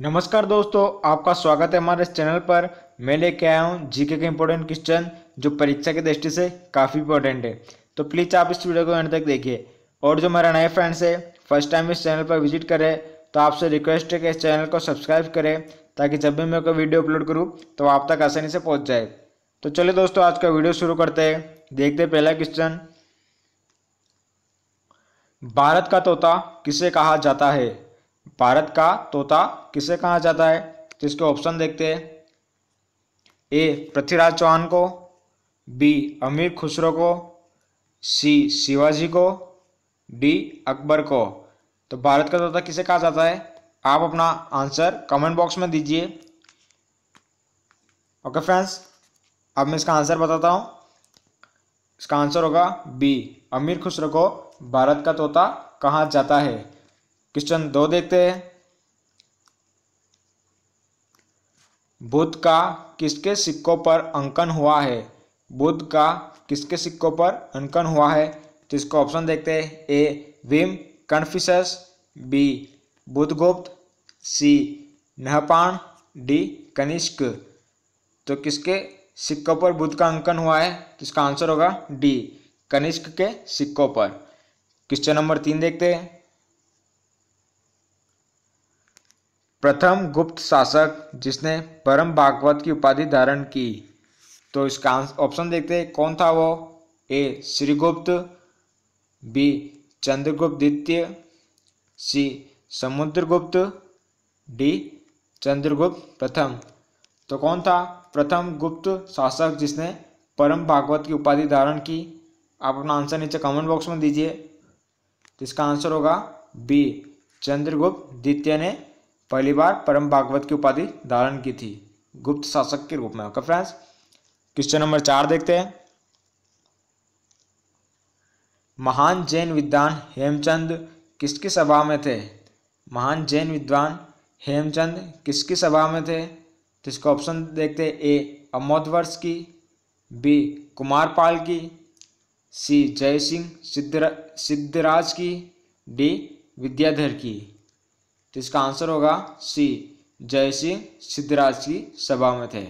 नमस्कार दोस्तों आपका स्वागत है हमारे इस चैनल पर मैं लेके आया हूँ जीके के इम्पोर्टेंट क्वेश्चन जो परीक्षा की दृष्टि से काफ़ी इंपॉर्टेंट है तो प्लीज़ आप इस वीडियो को एंड तक देखिए और जो मेरा नए फ्रेंड्स है फर्स्ट टाइम इस चैनल पर विजिट करें तो आपसे रिक्वेस्ट है कि इस चैनल को सब्सक्राइब करें ताकि जब भी मैं कोई वीडियो अपलोड करूँ तो आप तक आसानी से पहुँच जाए तो चलिए दोस्तों आज का वीडियो शुरू करते हैं देखते हैं पहला क्वेश्चन भारत का तोता किसे कहा जाता है भारत का तोता किसे कहा जाता है तो इसके ऑप्शन देखते हैं ए पृथ्वीराज चौहान को बी अमीर खुसरो को सी शिवाजी को डी अकबर को तो भारत का तोता किसे कहा जाता है आप अपना आंसर कमेंट बॉक्स में दीजिए ओके फ्रेंड्स अब मैं इसका आंसर बताता हूँ इसका आंसर होगा बी अमीर खुसरो को भारत का तोता कहा जाता है क्वेश्चन दो देखते हैं बुद्ध का किसके सिक्कों पर अंकन हुआ है बुद्ध का किसके सिक्कों पर अंकन हुआ है तो इसको ऑप्शन देखते हैं ए विम कन्फ्यूसस B Budhagupta C Nahapana D Kanishka तो किसके सिक्कों पर बुद्ध का अंकन हुआ है तो इसका आंसर होगा डी कनिष्क के सिक्कों पर क्वेश्चन नंबर तीन देखते हैं प्रथम गुप्त शासक जिसने परम भागवत की उपाधि धारण की तो इसका ऑप्शन देखते हैं कौन था वो ए श्रीगुप्त बी चंद्रगुप्त द्वितीय सी समुद्रगुप्त डी चंद्रगुप्त प्रथम तो कौन था प्रथम गुप्त शासक जिसने परम भागवत की उपाधि धारण की आप अपना आंसर नीचे कमेंट बॉक्स में दीजिए तो इसका आंसर होगा बी चंद्रगुप्त द्वितीय ने पहली बार परम भागवत की उपाधि धारण की थी गुप्त शासक के रूप में ओके फ्रेंड्स क्वेश्चन नंबर चार देखते हैं महान जैन विद्वान हेमचंद किसकी सभा में थे महान जैन विद्वान हेमचंद किसकी सभा में थे तो इसका ऑप्शन देखते हैं ए अमोदवर्ष की बी कुमारपाल की सी जय सिंह सिद्धरा सिद्धराज की डी विद्याधर की तो इसका आंसर होगा सी जय सिंह सिद्धराज की सभा में थे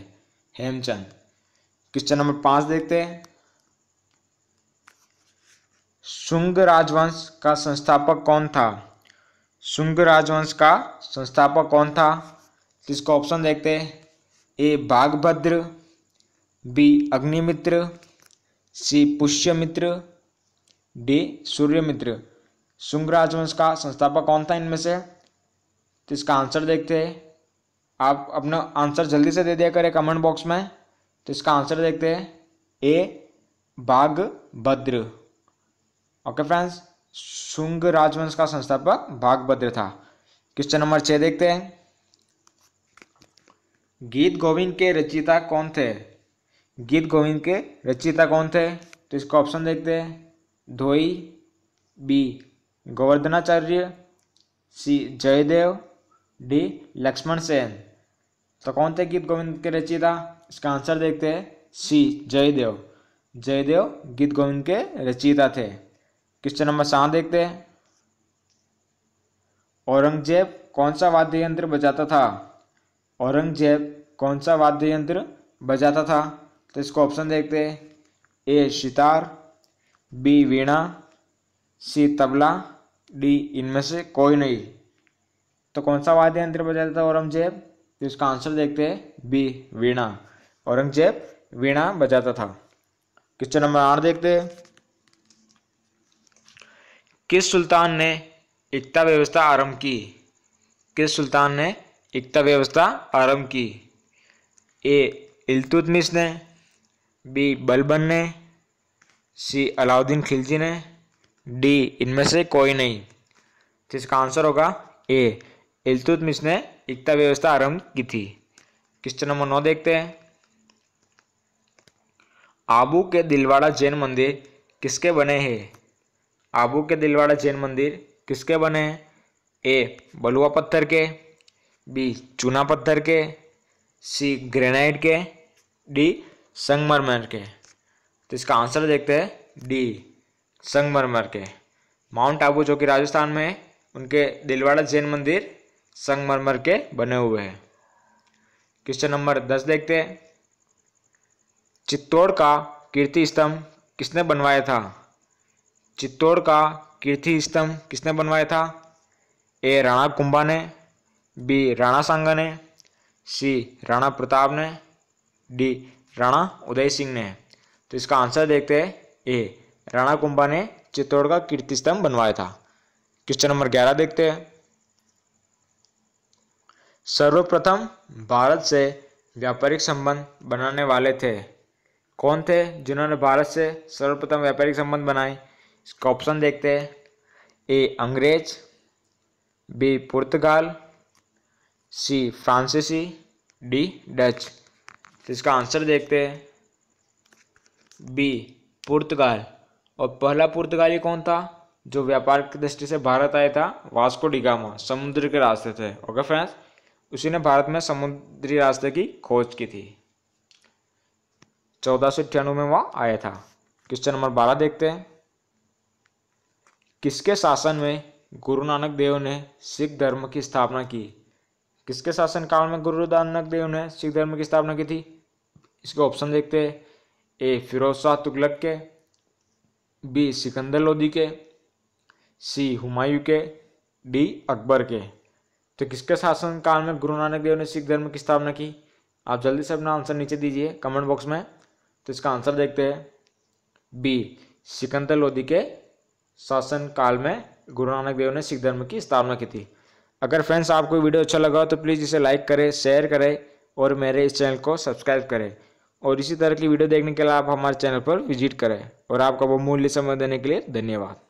हेमचंद क्वेश्चन नंबर पाँच देखते हैं शुंग राजवंश का संस्थापक कौन था शुंग राजवंश का संस्थापक कौन था तो इसका ऑप्शन देखते हैं A Bhagabhadra B Agnimitra C Pushyamitra D Suryamitra Shunga राजवंश का संस्थापक कौन था इनमें से तो इसका आंसर देखते हैं आप अपना आंसर जल्दी से दे दिया करें कमेंट बॉक्स में तो इसका आंसर देखते हैं ए बाघ भद्र ओके फ्रेंड्स शुंग राजवंश का संस्थापक भागभद्र था क्वेश्चन नंबर छः देखते हैं गीत गोविंद के रचयिता कौन थे गीत गोविंद के रचयिता कौन थे तो इसका ऑप्शन देखते हैं Dhoyi B Govardhanacharya C Jayadeva D Lakshman Sen तो कौन थे गीत गोविंद के रचयिता इसका आंसर देखते हैं सी जयदेव जयदेव गीत गोविंद के रचयिता थे क्वेश्चन नंबर सात देखते हैं औरंगजेब कौन सा वाद्य यंत्र बजाता था औरंगजेब कौन सा वाद्य यंत्र बजाता था तो इसको ऑप्शन देखते हैं A sitar B veena C tabla D इनमें से कोई नहीं तो कौन सा वाद्य यंत्र बजाता था औरंगजेब तो इसका आंसर देखते हैं बी वीणा औरंगजेब वीणा बजाता था क्वेश्चन नंबर आठ देखते किस सुल्तान ने एकता व्यवस्था आरंभ की किस सुल्तान ने एकता व्यवस्था आरंभ की ए इलतुतमिश ने बी बलबन ने सी अलाउद्दीन खिलजी ने डी इनमें से कोई नहीं तो इसका आंसर होगा ए इल्तुतमिश ने एकता व्यवस्था आरंभ की थी क्वेश्चन नंबर नौ देखते हैं आबू के दिलवाड़ा जैन मंदिर किसके बने हैं आबू के दिलवाड़ा जैन मंदिर किसके बने हैं ए बलुआ पत्थर के बी चूना पत्थर के सी ग्रेनाइट के डी संगमरमर के तो इसका आंसर देखते हैं डी संगमरमर के माउंट आबू जो कि राजस्थान में है उनके दिलवाड़ा जैन मंदिर संगमरमर के बने हुए हैं क्वेश्चन नंबर दस देखते हैं चित्तौड़ का कीर्ति स्तंभ किसने बनवाया था चित्तौड़ का कीर्ति स्तंभ किसने बनवाया था ए राणा कुंभा ने बी राणा सांगा ने सी राणा प्रताप ने डी राणा उदय सिंह ने तो इसका आंसर देखते हैं ए राणा कुंभा ने चित्तौड़ का कीर्ति स्तंभ बनवाया था क्वेश्चन नंबर ग्यारह देखते हैं सर्वप्रथम भारत से व्यापारिक संबंध बनाने वाले थे कौन थे जिन्होंने भारत से सर्वप्रथम व्यापारिक संबंध बनाए इसका ऑप्शन देखते हैं ए अंग्रेज बी पुर्तगाल सी फ्रांसीसी डी डच तो इसका आंसर देखते हैं बी पुर्तगाल और पहला पुर्तगाली कौन था जो व्यापार की दृष्टि से भारत आया था वास्को डिगामा समुद्र के रास्ते थे ओके फ्रेंड्स उसी ने भारत में समुद्री रास्ते की खोज की थी चौदह सौ अठानवे में वह आया था क्वेश्चन नंबर बारह देखते हैं किसके शासन में गुरु नानक देव ने सिख धर्म की स्थापना की किसके शासन काल में गुरु नानक देव ने सिख धर्म की स्थापना की थी इसके ऑप्शन देखते हैं ए फिरोज शाह तुगलक के बी सिकंदर लोधी के सी हुमायूं के डी अकबर के तो किसके शासन काल में गुरु नानक देव ने सिख धर्म की स्थापना की आप जल्दी से अपना आंसर नीचे दीजिए कमेंट बॉक्स में तो इसका आंसर देखते हैं बी सिकंदर लोधी के शासन काल में गुरु नानक देव ने सिख धर्म की स्थापना की थी अगर फ्रेंड्स आपको वीडियो अच्छा लगा हो तो प्लीज़ इसे लाइक करें शेयर करें और मेरे इस चैनल को सब्सक्राइब करें और इसी तरह की वीडियो देखने के लिए आप हमारे चैनल पर विजिट करें और आपका बहुमूल्य समय देने के लिए धन्यवाद